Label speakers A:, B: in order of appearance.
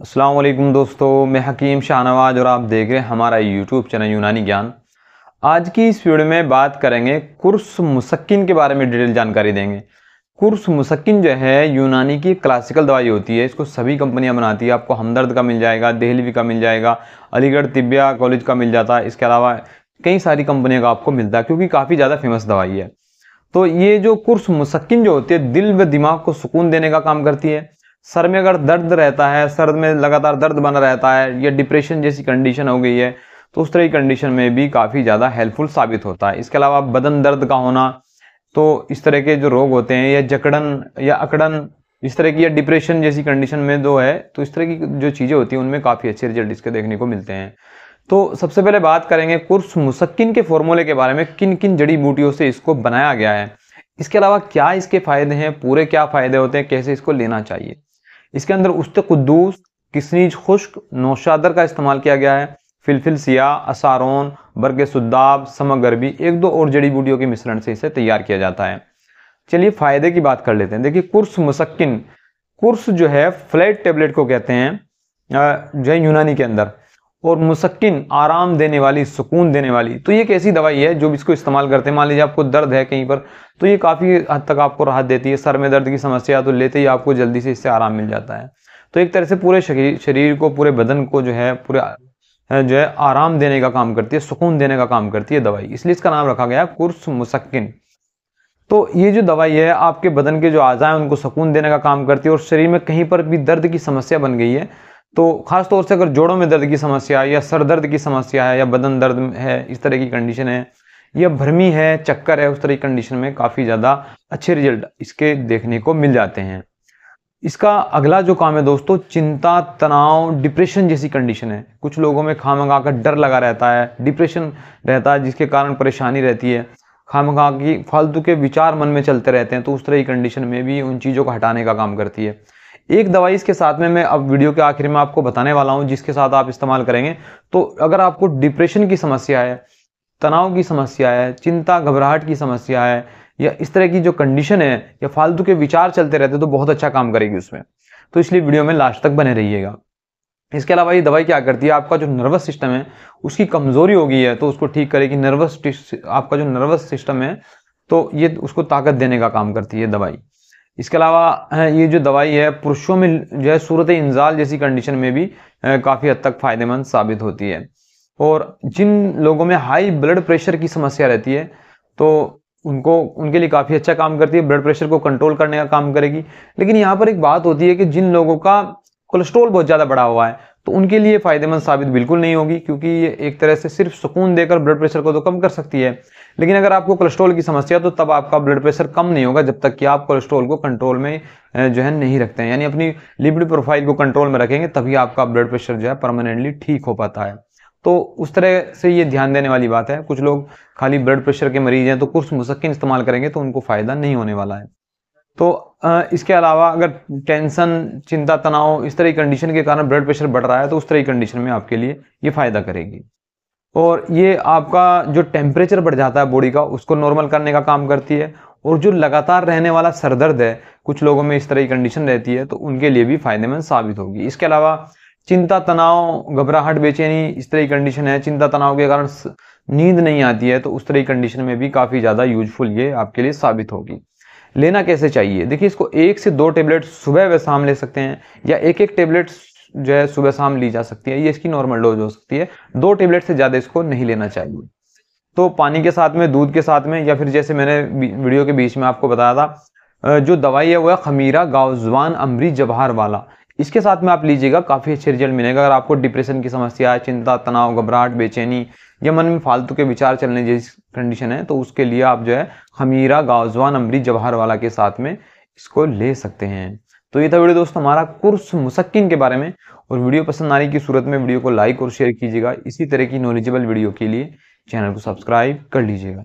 A: असलम दोस्तों मैं हकीम शाहनवाज और आप देख रहे हैं हमारा यूट्यूब चैनल यूनानी ज्ञान आज की इस वीडियो में बात करेंगे कुर्स मुसक्किन के बारे में डिटेल जानकारी देंगे कुर्स मुसक्किन जो है यूनानी की क्लासिकल दवाई होती है इसको सभी कंपनियां बनाती है आपको हमदर्द का मिल जाएगा दहलवी का मिल जाएगा अलीगढ़ तिब्बिया कॉलेज का मिल जाता है इसके अलावा कई सारी कंपनियों का आपको मिलता है क्योंकि काफ़ी ज़्यादा फेमस दवाई है तो ये जो कुर्स मुसक्किन जो होती है दिल व दिमाग को सुकून देने का काम करती है सर में अगर दर्द रहता है सर में लगातार दर्द बना रहता है या डिप्रेशन जैसी कंडीशन हो गई है तो उस तरह की कंडीशन में भी काफ़ी ज़्यादा हेल्पफुल साबित होता है इसके अलावा बदन दर्द का होना तो इस तरह के जो रोग होते हैं या जकड़न या अकड़न इस तरह की या डिप्रेशन जैसी कंडीशन में जो है तो इस तरह की जो चीज़ें होती हैं उनमें काफ़ी अच्छे रिजल्ट इसके देखने को मिलते हैं तो सबसे पहले बात करेंगे कुर्स मुसक्किन के फॉर्मूले के बारे में किन किन जड़ी बूटियों से इसको बनाया गया है इसके अलावा क्या इसके फ़ायदे हैं पूरे क्या फ़ायदे होते हैं कैसे इसको लेना चाहिए इसके अंदर उस्त कुदूस किसनीज खुश्क नौशादर का इस्तेमाल किया गया है फिलफिल सिया असारोन बर्ग सुद्दाब समगरबी एक दो और जड़ी बूटियों के मिश्रण से इसे तैयार किया जाता है चलिए फ़ायदे की बात कर लेते हैं देखिए कुर्स मुसक्किन कुर्स जो है फ्लैट टेबलेट को कहते हैं जो है यूनानी के अंदर और मुस्किन आराम देने वाली सुकून देने वाली तो ये एक ऐसी दवाई है जो इसको इस्तेमाल करते हैं मान लीजिए आपको दर्द है कहीं पर तो ये काफ़ी हद तक आपको राहत देती है सर में दर्द की समस्या तो लेते ही आपको जल्दी से इससे आराम मिल जाता है तो एक तरह से पूरे शरीर को पूरे बदन को जो है पूरे जो है आराम देने का काम करती है सुकून देने का काम करती है दवाई इसलिए इसका नाम रखा गया कुर्स मुस्किन तो ये जो दवाई है आपके बदन के जो आजाए उनको सुकून देने का काम करती है और शरीर में कहीं पर भी दर्द की समस्या बन गई है तो ख़ास तौर से अगर जोड़ों में दर्द की समस्या या सर दर्द की समस्या है या बदन दर्द है इस तरह की कंडीशन है या भरमी है चक्कर है उस तरह की कंडीशन में काफ़ी ज़्यादा अच्छे रिजल्ट इसके देखने को मिल जाते हैं इसका अगला जो काम है दोस्तों चिंता तनाव डिप्रेशन जैसी कंडीशन है कुछ लोगों में खा मंगा का डर लगा रहता है डिप्रेशन रहता है जिसके कारण परेशानी रहती है खा मंगा की फालतू के विचार मन में चलते रहते हैं तो उस तरह की कंडीशन में भी उन चीज़ों को हटाने का काम करती है एक दवाई इसके साथ में मैं अब वीडियो के आखिर में आपको बताने वाला हूँ जिसके साथ आप इस्तेमाल करेंगे तो अगर आपको डिप्रेशन की समस्या है तनाव की समस्या है चिंता घबराहट की समस्या है या इस तरह की जो कंडीशन है या फालतू के विचार चलते रहते तो बहुत अच्छा काम करेगी उसमें तो इसलिए वीडियो में लास्ट तक बने रहिएगा इसके अलावा ये दवाई क्या करती है आपका जो नर्वस सिस्टम है उसकी कमज़ोरी हो गई है तो उसको ठीक करेगी नर्वस आपका जो नर्वस सिस्टम है तो ये उसको ताकत देने का काम करती है दवाई इसके अलावा ये जो दवाई है पुरुषों में जो है सूरत इंजाल जैसी कंडीशन में भी काफ़ी हद तक फ़ायदेमंद साबित होती है और जिन लोगों में हाई ब्लड प्रेशर की समस्या रहती है तो उनको उनके लिए काफ़ी अच्छा काम करती है ब्लड प्रेशर को कंट्रोल करने का काम करेगी लेकिन यहाँ पर एक बात होती है कि जिन लोगों का कोलेस्ट्रोल बहुत ज़्यादा बढ़ा हुआ है तो उनके लिए फ़ायदेमंद साबित बिल्कुल नहीं होगी क्योंकि ये एक तरह से सिर्फ सुकून देकर ब्लड प्रेशर को तो कम कर सकती है लेकिन अगर आपको कोलेस्ट्रॉल की समस्या तो तब आपका ब्लड प्रेशर कम नहीं होगा जब तक कि आप कोलेस्ट्रॉल को कंट्रोल में जो है नहीं रखते हैं यानी अपनी लिपिड प्रोफाइल को कंट्रोल में रखेंगे तभी आपका ब्लड प्रेशर जो है परमानेंटली ठीक हो पाता है तो उस तरह से ये ध्यान देने वाली बात है कुछ लोग खाली ब्लड प्रेशर के मरीज हैं तो कुछ मुसक्किन इस्तेमाल करेंगे तो उनको फ़ायदा नहीं होने वाला है तो इसके अलावा अगर टेंशन चिंता तनाव इस तरह की कंडीशन के कारण ब्लड प्रेशर बढ़ रहा है तो उस तरह की कंडीशन में आपके लिए ये फ़ायदा करेगी और ये आपका जो टेम्परेचर बढ़ जाता है बॉडी का उसको नॉर्मल करने का काम करती है और जो लगातार रहने वाला सर दर्द है कुछ लोगों में इस तरह की कंडीशन रहती है तो उनके लिए भी फायदेमंद साबित होगी इसके अलावा चिंता तनाव घबराहट बेचैनी इस तरह की कंडीशन है चिंता तनाव के कारण नींद नहीं आती है तो उस तरह की कंडीशन में भी काफ़ी ज़्यादा यूजफुल ये आपके लिए साबित होगी लेना कैसे चाहिए देखिए इसको एक से दो टेबलेट सुबह व शाम ले सकते हैं या एक एक टेबलेट जो है सुबह शाम ली जा सकती है ये इसकी नॉर्मल डोज हो सकती है दो टेबलेट से ज़्यादा इसको नहीं लेना चाहिए तो पानी के साथ में दूध के साथ में या फिर जैसे मैंने वीडियो के बीच में आपको बताया था जो दवाई है वो है खमीरा गावजवान अमरी जवाहर वाला इसके साथ में आप लीजिएगा काफ़ी अच्छे रिजल्ट मिलेगा अगर आपको डिप्रेशन की समस्या है चिंता तनाव घबराहट बेचैनी या मन में फालतू के विचार चलने जैसी कंडीशन है तो उसके लिए आप जो है खमीरा गाजवान अमरी जवाहर वाला के साथ में इसको ले सकते हैं तो ये था वीडियो दोस्तों हमारा कुर्स मुसक्किन के बारे में और वीडियो पसंद आने की सूरत में वीडियो को लाइक और शेयर कीजिएगा इसी तरह की नॉलेजेबल वीडियो के लिए चैनल को सब्सक्राइब कर लीजिएगा